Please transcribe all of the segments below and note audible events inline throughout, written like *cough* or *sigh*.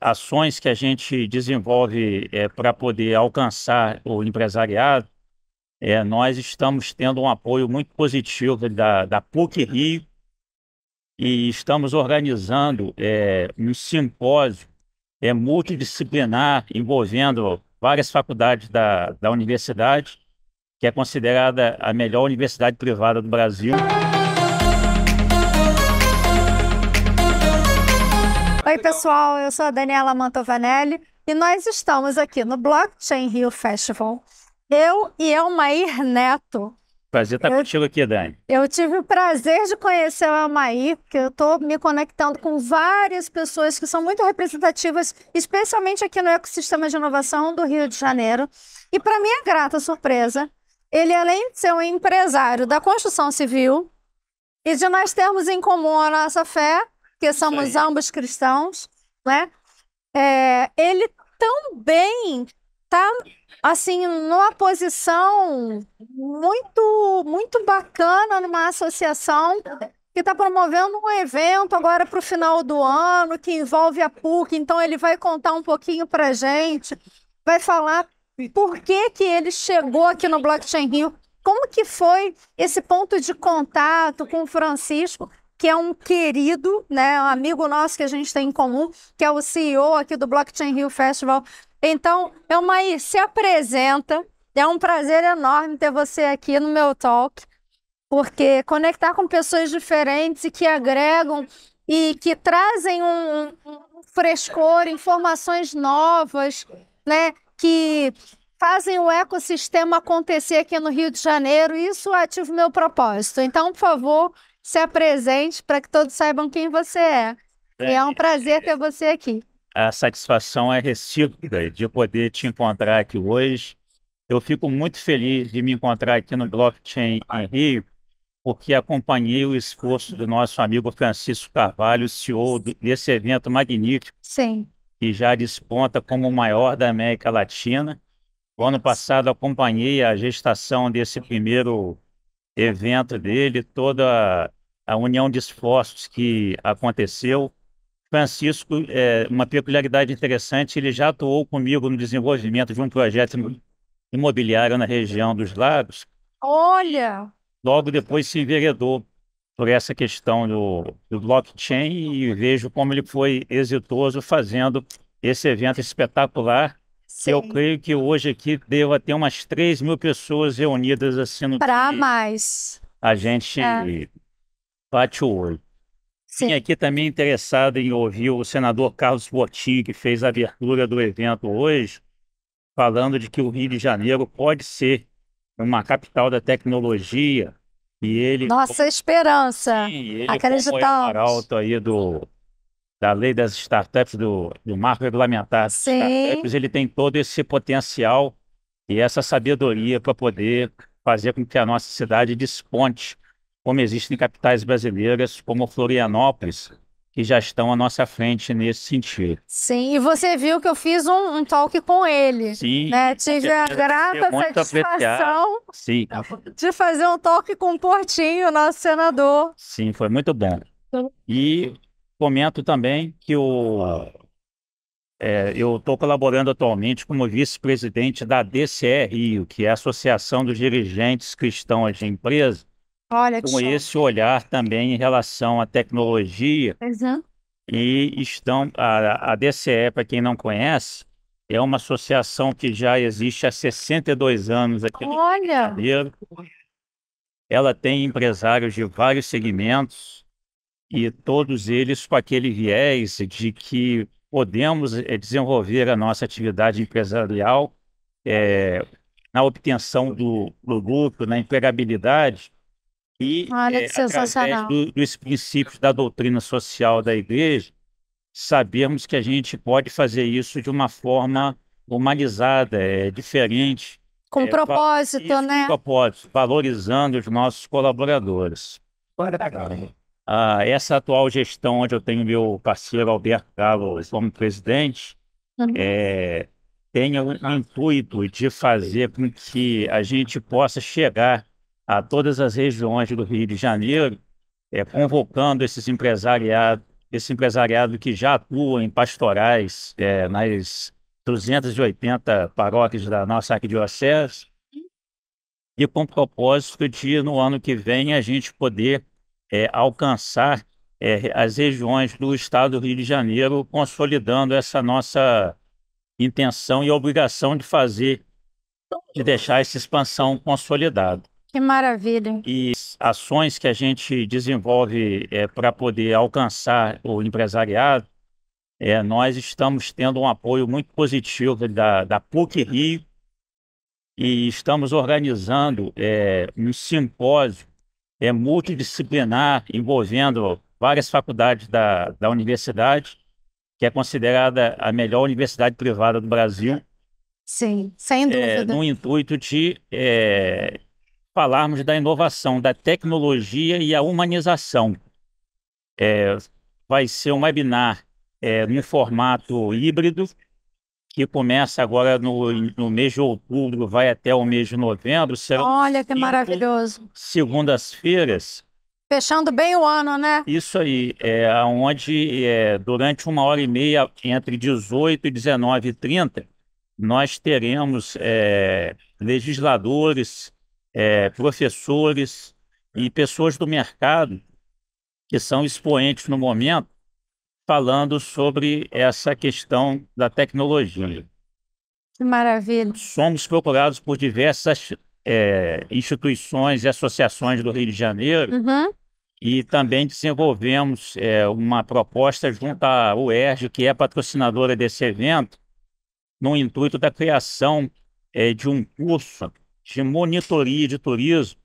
ações que a gente desenvolve é, para poder alcançar o empresariado, é, nós estamos tendo um apoio muito positivo da, da PUC Rio e estamos organizando é, um simpósio é, multidisciplinar envolvendo várias faculdades da, da universidade, que é considerada a melhor universidade privada do Brasil. Oi, pessoal, eu sou a Daniela Mantovanelli e nós estamos aqui no Blockchain Rio Festival. Eu e Elmair Neto. Prazer estar eu, contigo aqui, Dani. Eu tive o prazer de conhecer o Elmair, porque eu estou me conectando com várias pessoas que são muito representativas, especialmente aqui no ecossistema de inovação do Rio de Janeiro. E para mim é grata surpresa, ele, além de ser um empresário da construção civil e de nós termos em comum a nossa fé, que somos ambos cristãos, né? É, ele também tá assim numa posição muito muito bacana numa associação que está promovendo um evento agora para o final do ano que envolve a PUC. Então ele vai contar um pouquinho para gente, vai falar por que que ele chegou aqui no Blockchain Rio, como que foi esse ponto de contato com o Francisco que é um querido, né, um amigo nosso que a gente tem em comum, que é o CEO aqui do Blockchain Rio Festival. Então, é uma se apresenta. É um prazer enorme ter você aqui no meu talk, porque conectar com pessoas diferentes e que agregam e que trazem um, um frescor, informações novas, né, que fazem o ecossistema acontecer aqui no Rio de Janeiro, isso ativa o meu propósito. Então, por favor, se apresente para que todos saibam quem você é. É, é um prazer ter você aqui. A satisfação é recíproca de poder te encontrar aqui hoje. Eu fico muito feliz de me encontrar aqui no Blockchain em Rio, porque acompanhei o esforço do nosso amigo Francisco Carvalho, CEO desse evento magnífico. Sim. Que já desponta como o maior da América Latina. O ano passado acompanhei a gestação desse primeiro evento dele, toda a união de esforços que aconteceu. Francisco, é, uma peculiaridade interessante, ele já atuou comigo no desenvolvimento de um projeto imobiliário na região dos lagos. Olha! Logo depois se enveredou por essa questão do, do blockchain e vejo como ele foi exitoso fazendo esse evento espetacular Sim. Eu creio que hoje aqui deva ter umas 3 mil pessoas reunidas assim no Para mais. A gente é. bate o olho. Sim. aqui também interessado em ouvir o senador Carlos Botim, que fez a abertura do evento hoje, falando de que o Rio de Janeiro pode ser uma capital da tecnologia. E ele. Nossa esperança. Sim, ele Acreditamos. O arauto aí do da lei das startups, do, do marco regulamentar das startups, ele tem todo esse potencial e essa sabedoria para poder fazer com que a nossa cidade desponte, como existem capitais brasileiras, como Florianópolis, que já estão à nossa frente nesse sentido. Sim, e você viu que eu fiz um, um talk com ele. Sim. Né? Tive a grata satisfação Sim. de fazer um talk com o Portinho, nosso senador. Sim, foi muito bom. E comento também que o, é, eu estou colaborando atualmente como vice-presidente da DCE Rio, que é a Associação dos Dirigentes Cristãos de Empresa, Olha, com esse olhar também em relação à tecnologia. Exato. E estão, a, a DCE, para quem não conhece, é uma associação que já existe há 62 anos aqui Olha. no Rio de Janeiro. Ela tem empresários de vários segmentos, e todos eles com aquele viés de que podemos eh, desenvolver a nossa atividade empresarial é, na obtenção do, do lucro, na empregabilidade e Olha, é, através do, dos princípios da doutrina social da igreja, sabemos que a gente pode fazer isso de uma forma humanizada, é, diferente. Com é, propósito, isso, né? Com propósito, valorizando os nossos colaboradores. Bora, tá, ah, essa atual gestão, onde eu tenho meu parceiro Alberto Carlos como presidente, uhum. é, eh, tem o intuito de fazer com que a gente possa chegar a todas as regiões do Rio de Janeiro, é, convocando esses empresariados, esse empresariado que já atua em pastorais é, nas 280 paróquias da nossa arquidiocese, uhum. e com o propósito de, no ano que vem, a gente poder é, alcançar é, as regiões do estado do Rio de Janeiro, consolidando essa nossa intenção e obrigação de fazer, de deixar essa expansão consolidada. Que maravilha. E ações que a gente desenvolve é, para poder alcançar o empresariado, é, nós estamos tendo um apoio muito positivo da, da PUC Rio e estamos organizando é, um simpósio é multidisciplinar, envolvendo várias faculdades da, da universidade, que é considerada a melhor universidade privada do Brasil. Sim, sem é, dúvida. É, no intuito de é, falarmos da inovação, da tecnologia e a humanização. É, vai ser um webinar é, no formato híbrido, que começa agora no, no mês de outubro, vai até o mês de novembro. Olha que maravilhoso. Segundas-feiras. Fechando bem o ano, né? Isso aí, é onde é, durante uma hora e meia, entre 18 e 19 e 30, nós teremos é, legisladores, é, professores e pessoas do mercado que são expoentes no momento falando sobre essa questão da tecnologia. Que maravilha. Somos procurados por diversas é, instituições e associações do Rio de Janeiro uhum. e também desenvolvemos é, uma proposta junto à UERJ, que é patrocinadora desse evento, no intuito da criação é, de um curso de monitoria de turismo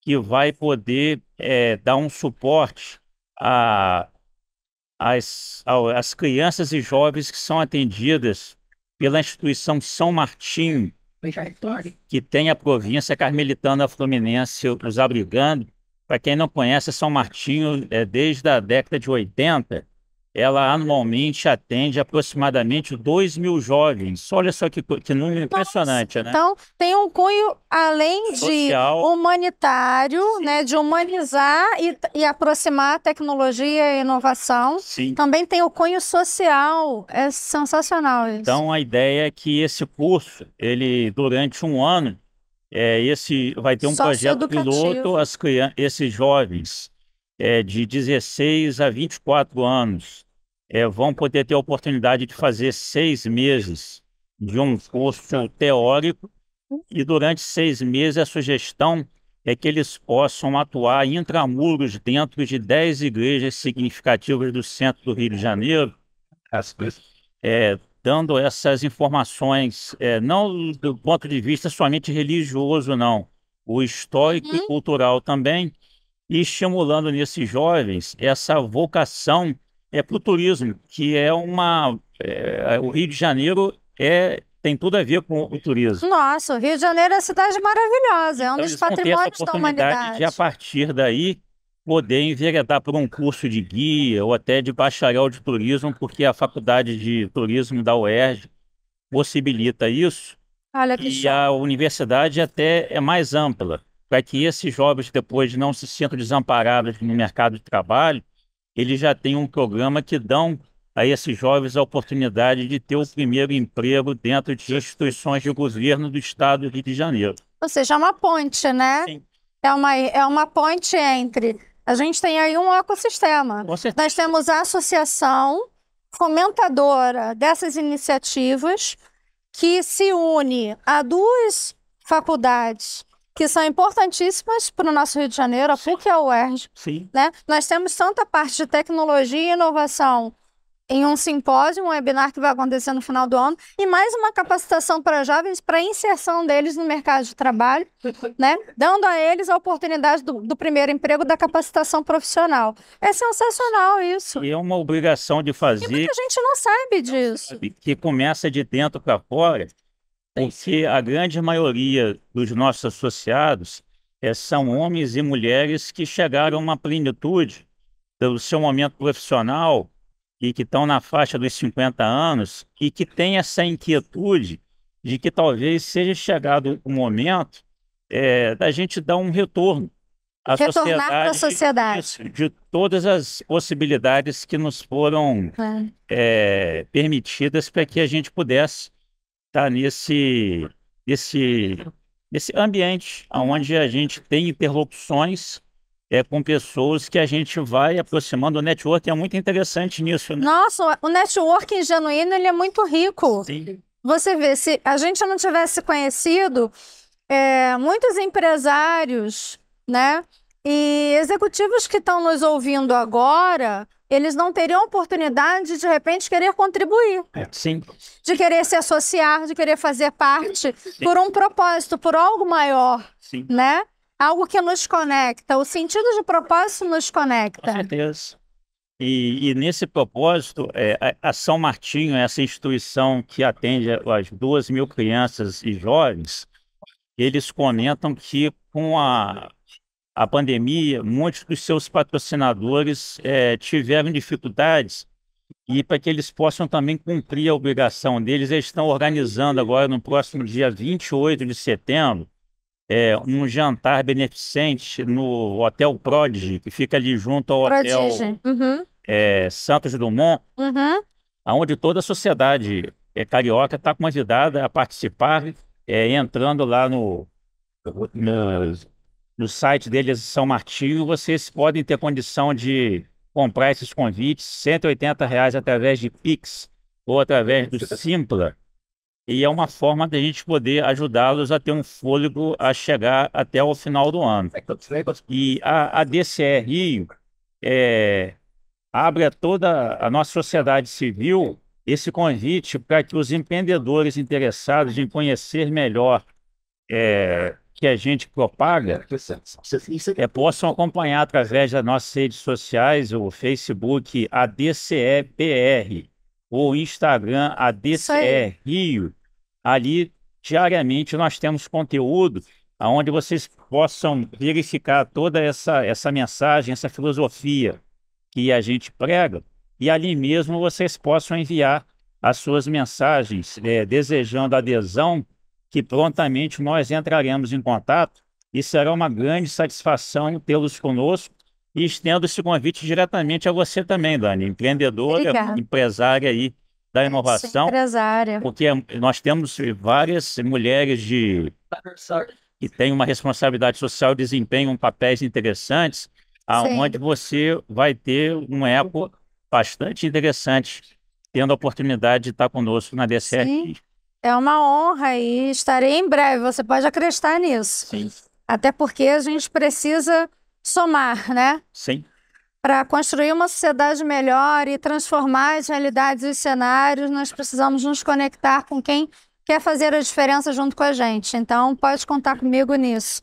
que vai poder é, dar um suporte a as, as crianças e jovens que são atendidas pela instituição São Martinho, que tem a província carmelitana fluminense os abrigando. Para quem não conhece, São Martinho é desde a década de 80 ela anualmente atende aproximadamente 2 mil jovens. Olha só que, que número impressionante, né? Então, tem um cunho, além Social. de humanitário, né, de humanizar e, e aproximar tecnologia e inovação, Sim. também tem o cunho social. É sensacional isso. Então, a ideia é que esse curso, ele, durante um ano, é, esse vai ter um projeto piloto, as, esses jovens é, de 16 a 24 anos é, vão poder ter a oportunidade de fazer seis meses de um curso teórico e durante seis meses a sugestão é que eles possam atuar intramuros dentro de dez igrejas significativas do centro do Rio de Janeiro, é, dando essas informações, é, não do ponto de vista somente religioso, não, o histórico e uhum. cultural também, e estimulando nesses jovens essa vocação é para o turismo, que é uma. É, é, o Rio de Janeiro é tem tudo a ver com o turismo. Nossa, o Rio de Janeiro é uma cidade maravilhosa, é um então, dos patrimônios da humanidade. E a partir daí poder enveredar por um curso de guia ou até de bacharel de turismo, porque a faculdade de turismo da UERJ possibilita isso. Olha que e show. a universidade até é mais ampla, para que esses jovens depois não se sintam desamparados no mercado de trabalho ele já tem um programa que dão a esses jovens a oportunidade de ter o primeiro emprego dentro de instituições de governo do Estado do Rio de Janeiro. Ou seja, é uma ponte, né? Sim. É uma, é uma ponte entre. A gente tem aí um ecossistema. Nós temos a associação fomentadora dessas iniciativas que se une a duas faculdades que são importantíssimas para o nosso Rio de Janeiro, a PUC e a UERJ. Sim. Né? Nós temos tanta parte de tecnologia e inovação em um simpósio, um webinar que vai acontecer no final do ano, e mais uma capacitação para jovens para inserção deles no mercado de trabalho, *laughs* né? dando a eles a oportunidade do, do, primeiro emprego da capacitação profissional. É sensacional isso. E é uma obrigação de fazer. E muita gente não sabe disso. Não sabe, que começa de dentro para fora porque a grande maioria dos nossos associados é, são homens e mulheres que chegaram a uma plenitude do seu momento profissional e que estão na faixa dos 50 anos e que têm essa inquietude de que talvez seja chegado o momento é, da gente dar um retorno à Retornar sociedade, para a sociedade. Isso, de todas as possibilidades que nos foram é. É, permitidas para que a gente pudesse tá nesse, nesse, nesse ambiente onde a gente tem interrupções é, com pessoas que a gente vai aproximando. O networking é muito interessante nisso. Né? Nossa, o networking genuíno ele é muito rico. Sim. Você vê, se a gente não tivesse conhecido, é, muitos empresários, né? E executivos que estão nos ouvindo agora eles não teriam oportunidade de, de repente, querer contribuir. É De querer se associar, de querer fazer parte Sim. por um propósito, por algo maior, Sim. né? Algo que nos conecta. O sentido de propósito nos conecta. Com certeza. E, e nesse propósito, é, a São Martinho, essa instituição que atende as duas mil crianças e jovens, eles comentam que com a a pandemia, muitos dos seus patrocinadores é, tiveram dificuldades e para que eles possam também cumprir a obrigação deles, eles estão organizando agora, no próximo dia 28 de setembro, é, um jantar beneficente no Hotel Prodigy, que fica ali junto ao Hotel uhum. é, Santos Dumont, uhum. onde toda a sociedade é, carioca está convidada a participar, é, entrando lá no, no no site deles São Martinho, vocês podem ter condição de comprar esses convites, 180 reais através de Pix ou através do Simpla. E é uma forma da gente poder ajudá-los a ter um fôlego a chegar até o final do ano. É e a, a DCE Rio é, abre a toda a nossa sociedade civil esse convite para que os empreendedores interessados em conhecer melhor é, que a gente propaga é, é. é, possam acompanhar através das nossas redes sociais, o Facebook ADCEBR ou Instagram ADCERio. Ali, diariamente, nós temos conteúdo onde vocês possam verificar toda essa, essa mensagem, essa filosofia que a gente prega, e ali mesmo vocês possam enviar as suas mensagens, é, desejando adesão que prontamente nós entraremos em contato e será uma grande satisfação tê-los conosco e estendo esse convite diretamente a você também, Dani, empreendedora, Obrigada. empresária aí da inovação. Sou empresária. Porque nós temos várias mulheres de que têm uma responsabilidade social, desempenham papéis interessantes, aonde você vai ter um eco bastante interessante, tendo a oportunidade de estar conosco na DCR. Sim. É uma honra e estarei em breve, você pode acreditar nisso. Sim. Até porque a gente precisa somar, né? Sim. Para construir uma sociedade melhor e transformar as realidades e os cenários, nós precisamos nos conectar com quem quer fazer a diferença junto com a gente. Então, pode contar comigo nisso.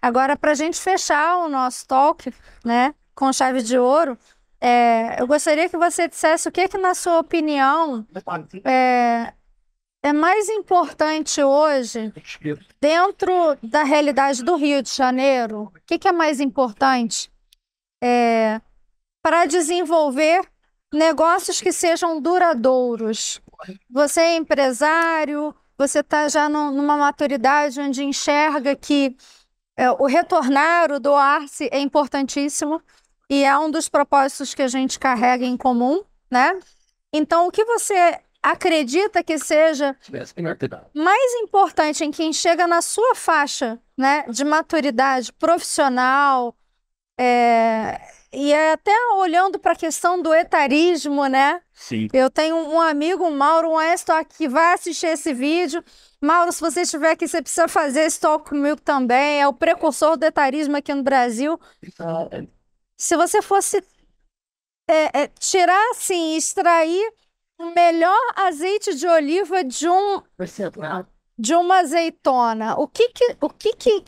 Agora, para a gente fechar o nosso talk, né, com chave de ouro, é, eu gostaria que você dissesse o que, que na sua opinião, é, é mais importante hoje, dentro da realidade do Rio de Janeiro, o que, que, é mais importante é, para desenvolver negócios que sejam duradouros? Você é empresário, você está já no, numa maturidade onde enxerga que é, o retornar, o doar-se é importantíssimo e é um dos propósitos que a gente carrega em comum, né? Então, o que você acredita que seja mais importante em quem chega na sua faixa né, de maturidade profissional é, e é até olhando para a questão do etarismo, né? Sim. Eu tenho um amigo, um Mauro um Estock, que vai assistir esse vídeo. Mauro, se você estiver aqui, você precisa fazer esse talk comigo também. É o precursor do etarismo aqui no Brasil. Então, é. Se você fosse é, é, tirar, assim, extrair o melhor azeite de oliva de um né? de uma azeitona. O que que, o que, que, que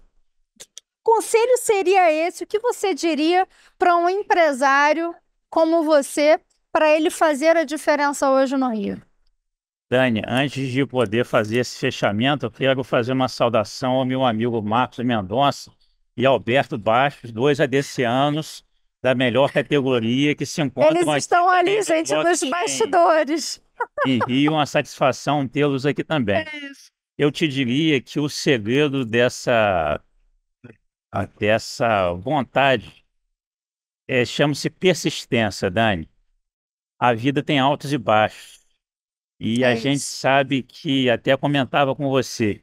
conselho seria esse? O que você diria para um empresário como você para ele fazer a diferença hoje no Rio? Dani, antes de poder fazer esse fechamento, eu quero fazer uma saudação ao meu amigo Marcos Mendonça e Alberto Bastos, dois adesianos da melhor categoria que se encontra. Eles estão ali, gente, nos bastidores. E, e uma satisfação tê-los aqui também. É Eu te diria que o segredo dessa, dessa vontade é, chama-se persistência, Dani. A vida tem altos e baixos. E é a isso. gente sabe que, até comentava com você,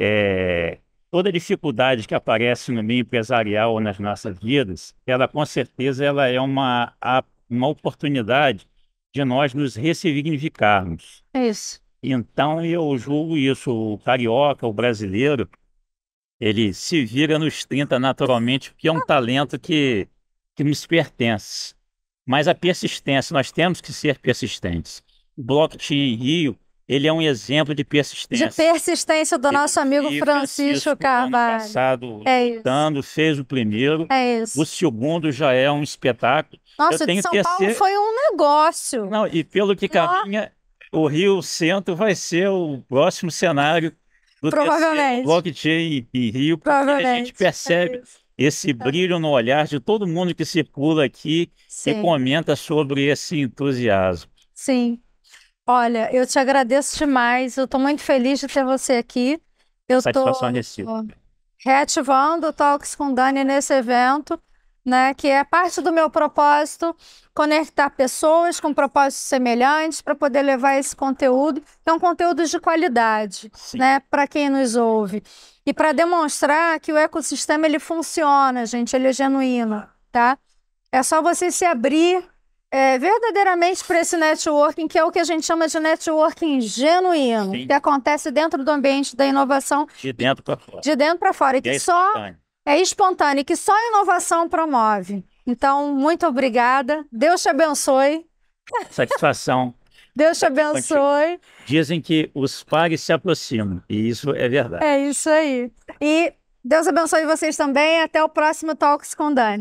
é, toda dificuldade que aparece no meio empresarial ou nas nossas vidas, ela com certeza ela é uma, uma oportunidade de nós nos ressignificarmos. É isso. Então eu julgo isso, o carioca, o brasileiro, ele se vira nos 30 naturalmente, porque é um talento que, que nos pertence. Mas a persistência, nós temos que ser persistentes. O blockchain Rio ele é um exemplo de persistência. De persistência do nosso amigo e Francisco, Francisco Carvalho. Ano passado, é lutando, fez o primeiro. É isso. O segundo já é um espetáculo. Nossa, Eu tenho de São terceiro... Paulo foi um negócio. Não, e pelo que caminha, Não. o Rio Centro vai ser o próximo cenário do Provavelmente. blockchain em Rio, Provavelmente. a gente percebe é esse é. brilho no olhar de todo mundo que circula aqui Sim. e comenta sobre esse entusiasmo. Sim. Olha, eu te agradeço demais. Eu estou muito feliz de ter você aqui. Eu Satisfação é recíproca. Reativando o Talks com Dani nesse evento, né? Que é parte do meu propósito conectar pessoas com propósitos semelhantes para poder levar esse conteúdo, que é um conteúdo de qualidade, Sim. né? Para quem nos ouve e para demonstrar que o ecossistema ele funciona, gente, ele é genuíno, tá? É só você se abrir é, verdadeiramente para esse networking, que é o que a gente chama de networking genuíno, Sim. que acontece dentro do ambiente da inovação. De dentro para fora. De dentro para fora. E é que é só espontâneo. é espontâneo, que só a inovação promove. Então, muito obrigada. Deus te abençoe. Satisfação. *laughs* Deus te abençoe. Dizem que os pares se aproximam, e isso é verdade. É isso aí. E Deus abençoe vocês também. Até o próximo Talks com Dani.